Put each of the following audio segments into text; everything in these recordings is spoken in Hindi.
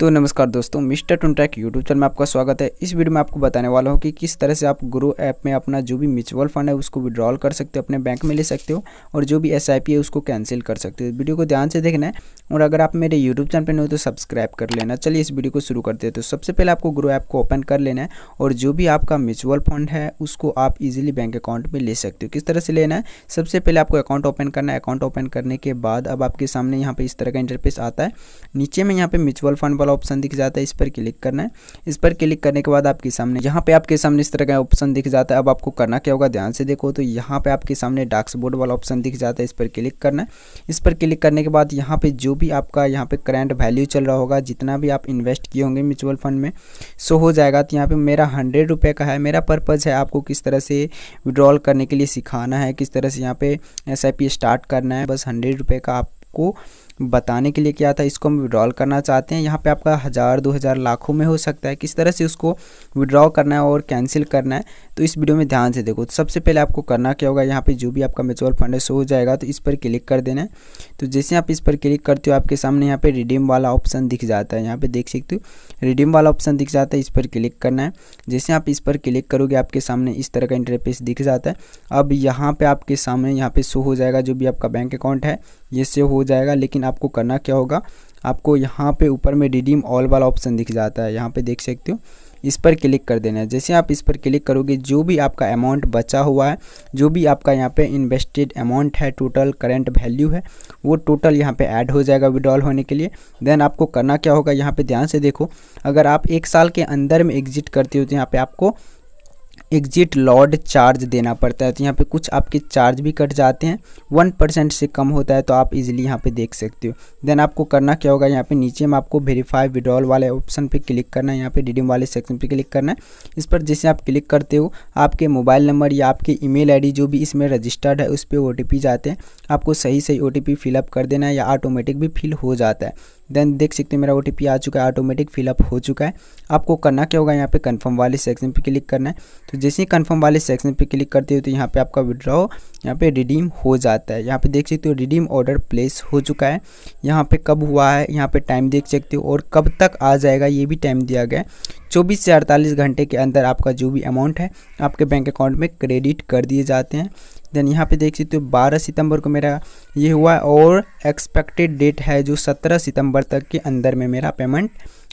तो नमस्कार दोस्तों मिस्टर टूनटैक यूट्यूब चैनल में आपका स्वागत है इस वीडियो में आपको बताने वाला हूँ कि किस तरह से आप ग्रो ऐप में अपना जो भी म्यूचुअल फंड है उसको विड्रॉल कर सकते हो अपने बैंक में ले सकते हो और जो भी एस है उसको कैंसिल कर सकते हो वीडियो को ध्यान से देखना है और अगर आप मेरे यूट्यूब चैनल पर नहीं हो तो सब्सक्राइब कर लेना चलिए इस वीडियो को शुरू करते हैं तो सबसे पहले आपको गुरु ऐप को ओपन कर लेना है और जो भी आपका म्यूचुअल फंड है उसको आप इजिली बैंक अकाउंट में ले सकते हो किस तरह से लेना है सबसे पहले आपको अकाउंट ओपन करना है अकाउंट ओपन करने के बाद अब आपके सामने यहाँ पर इस तरह का इंटरपेस आता है नीचे में यहाँ पर म्यूचुअल फंड वाला ऑप्शन दिख जाता है इस पर क्लिक करना है इस पर क्लिक करने के बाद आपके सामने यहाँ पे आपके सामने इस तरह का ऑप्शन दिख जाता है अब आपको करना क्या होगा ध्यान से देखो तो यहाँ पे आपके सामने डैशबोर्ड वाला ऑप्शन दिख जाता है इस पर क्लिक करना है इस पर क्लिक करने के बाद यहाँ पे जो भी आपका यहाँ पे करेंट वैल्यू चल रहा होगा जितना भी आप इन्वेस्ट किए होंगे म्यूचुअल फंड में सो हो जाएगा तो यहाँ पे मेरा हंड्रेड रुपये का है मेरा पर्पज़ है आपको किस तरह से विड्रॉल करने के लिए सिखाना है किस तरह से यहाँ पे एस स्टार्ट करना है बस हंड्रेड रुपये का आपको बताने के लिए क्या था इसको हम विड्रॉल करना चाहते हैं यहाँ पे आपका हज़ार दो हज़ार लाखों में हो सकता है किस तरह से उसको विड्रॉ करना है और कैंसिल करना है तो इस वीडियो में ध्यान से देखो तो सबसे पहले आपको करना क्या होगा यहाँ पर जो भी आपका म्यूचुअल फंड है सो हो जाएगा तो इस पर क्लिक कर देना है तो जैसे आप इस पर क्लिक करते हो आपके सामने यहाँ पर रिडीम वाला ऑप्शन दिख जाता है यहाँ पर देख सकते हो रिडीम वाला ऑप्शन दिख जाता है इस पर क्लिक करना है जैसे आप इस पर क्लिक करोगे आपके सामने इस तरह का इंटरपेस दिख जाता है अब यहाँ पर आपके सामने यहाँ पर शो हो जाएगा जो भी आपका बैंक अकाउंट है ये शो हो जाएगा लेकिन आपको करना क्या होगा आपको यहाँ पे ऊपर में रिडीम ऑल वाला ऑप्शन दिख जाता है यहाँ पे देख सकते हो इस पर क्लिक कर देना है जैसे आप इस पर क्लिक करोगे जो भी आपका अमाउंट बचा हुआ है जो भी आपका यहाँ पे इन्वेस्टेड अमाउंट है टोटल करंट वैल्यू है वो टोटल यहाँ पे ऐड हो जाएगा विड्रॉल होने के लिए देन आपको करना क्या होगा यहाँ पे ध्यान से देखो अगर आप एक साल के अंदर में एग्जिट करते हो तो यहाँ पे आपको एग्जिट लॉड चार्ज देना पड़ता है तो यहाँ पे कुछ आपके चार्ज भी कट जाते हैं वन परसेंट से कम होता है तो आप इजीली यहाँ पे देख सकते हो देन आपको करना क्या होगा यहाँ पे नीचे में आपको वेरीफाई विड्रॉल वाले ऑप्शन पे क्लिक करना है यहाँ पे डीडीएम वाले सेक्शन पे क्लिक करना है इस पर जैसे आप क्लिक करते हो आपके मोबाइल नंबर या आपके ई मेल जो भी इसमें रजिस्टर्ड है उस पर ओ जाते हैं आपको सही सही ओ टी फिलअप कर देना है या ऑटोमेटिक भी फिल हो जाता है देन देख सकते हो मेरा ओ आ चुका है ऑटोमेटिक फिलअप हो चुका है आपको करना क्या होगा यहाँ पे कंफर्म वाले सेक्शन पे क्लिक करना है तो जैसे ही कंफर्म वाले सेक्शन पे क्लिक करते हो तो यहाँ पे आपका विड्रॉ यहाँ पे रिडीम हो जाता है यहाँ पे देख सकते हो रिडीम ऑर्डर प्लेस हो चुका है यहाँ पे कब हुआ है यहाँ पे टाइम देख सकते हो और कब तक आ जाएगा ये भी टाइम दिया गया है चौबीस से अड़तालीस घंटे के अंदर आपका जो भी अमाउंट है आपके बैंक अकाउंट में क्रेडिट कर दिए जाते हैं देन यहाँ पे देख सकते हो बारह सितंबर को मेरा ये हुआ और एक्सपेक्टेड डेट है जो सत्रह सितंबर तक के अंदर में मेरा पेमेंट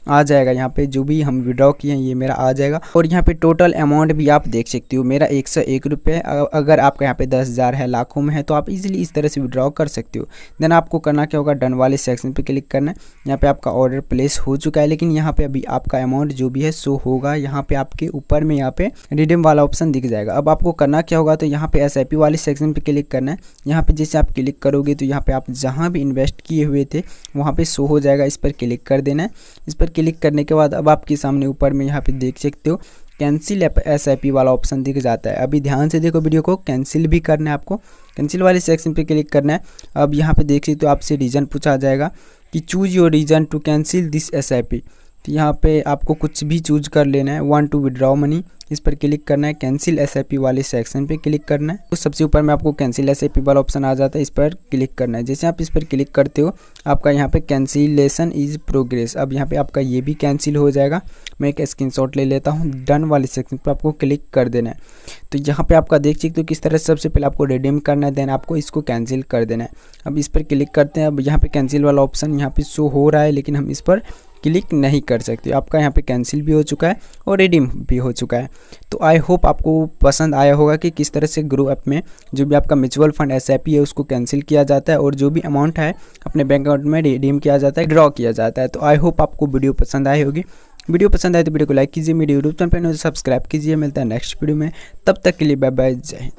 आ जाएगा यहाँ पे जो भी हम विड्रॉ किए हैं ये मेरा आ जाएगा और यहाँ पे टोटल अमाउंट भी आप देख सकते हो मेरा एक सौ एक रुपये अगर आपका यहाँ पे दस हज़ार है लाखों में है तो आप इजीली इस तरह से विड्रॉ कर सकते हो देन आपको करना क्या होगा डन वाले सेक्शन पे क्लिक करना है यहाँ पे आपका ऑर्डर प्लेस हो चुका है लेकिन यहाँ पर अभी आपका अमाउंट जो भी है शो होगा यहाँ पर आपके ऊपर में यहाँ पे रिडीम वाला ऑप्शन दिख जाएगा अब आपको करना क्या होगा तो यहाँ पर एस वाले सेक्शन पर क्लिक करना है यहाँ पर जैसे आप क्लिक करोगे तो यहाँ पर आप जहाँ भी इन्वेस्ट किए हुए थे वहाँ पर शो हो जाएगा इस पर क्लिक कर देना है इस पर क्लिक करने के बाद अब आपके सामने ऊपर में यहाँ पे देख सकते हो कैंसिल एस आई पी वाला ऑप्शन दिख जाता है अभी ध्यान से देखो वीडियो को कैंसिल भी करना है आपको कैंसिल वाले सेक्शन पे क्लिक करना है अब यहाँ पे देख सकते हो आपसे रीज़न पूछा जाएगा कि choose your reason to cancel this S I P तो यहाँ पे आपको कुछ भी चूज कर लेना है वन टू विड्रॉ मनी इस पर क्लिक करना है कैंसिल एस वाले सेक्शन पे क्लिक करना है तो सबसे ऊपर में आपको कैंसिल एस वाला ऑप्शन आ जाता है इस पर क्लिक करना है जैसे आप इस पर क्लिक करते हो आपका यहाँ पे कैंसिलेशन इज प्रोग्रेस अब यहाँ पे आपका ये भी कैंसिल हो जाएगा मैं एक शॉट ले लेता हूँ डन वाले सेक्शन पर आपको क्लिक कर देना है तो यहाँ पर आपका देख सकते हो किस तरह से सबसे पहले आपको रिडीम करना है देन आपको इसको कैंसिल कर देना है अब इस पर क्लिक करते हैं अब यहाँ पर कैंसिल वाला ऑप्शन यहाँ पर शो हो रहा है लेकिन हम इस पर क्लिक नहीं कर सकते आपका यहाँ पे कैंसिल भी हो चुका है और रिडीम भी हो चुका है तो आई होप आपको पसंद आया होगा कि किस तरह से ग्रो ऐप में जो भी आपका म्यूचुअल फंड एस है उसको कैंसिल किया जाता है और जो भी अमाउंट है अपने बैंक अकाउंट में रिडीम किया जाता है ड्रॉ किया जाता है तो आई होप आपको वीडियो पसंद आई होगी वीडियो पसंद आए तो वीडियो को लाइक कीजिए मेरे यूट्यूब चैनल पर सब्सक्राइब कीजिए मिलता है नेक्स्ट वीडियो में तब तक के लिए बाय बाय जय हिंद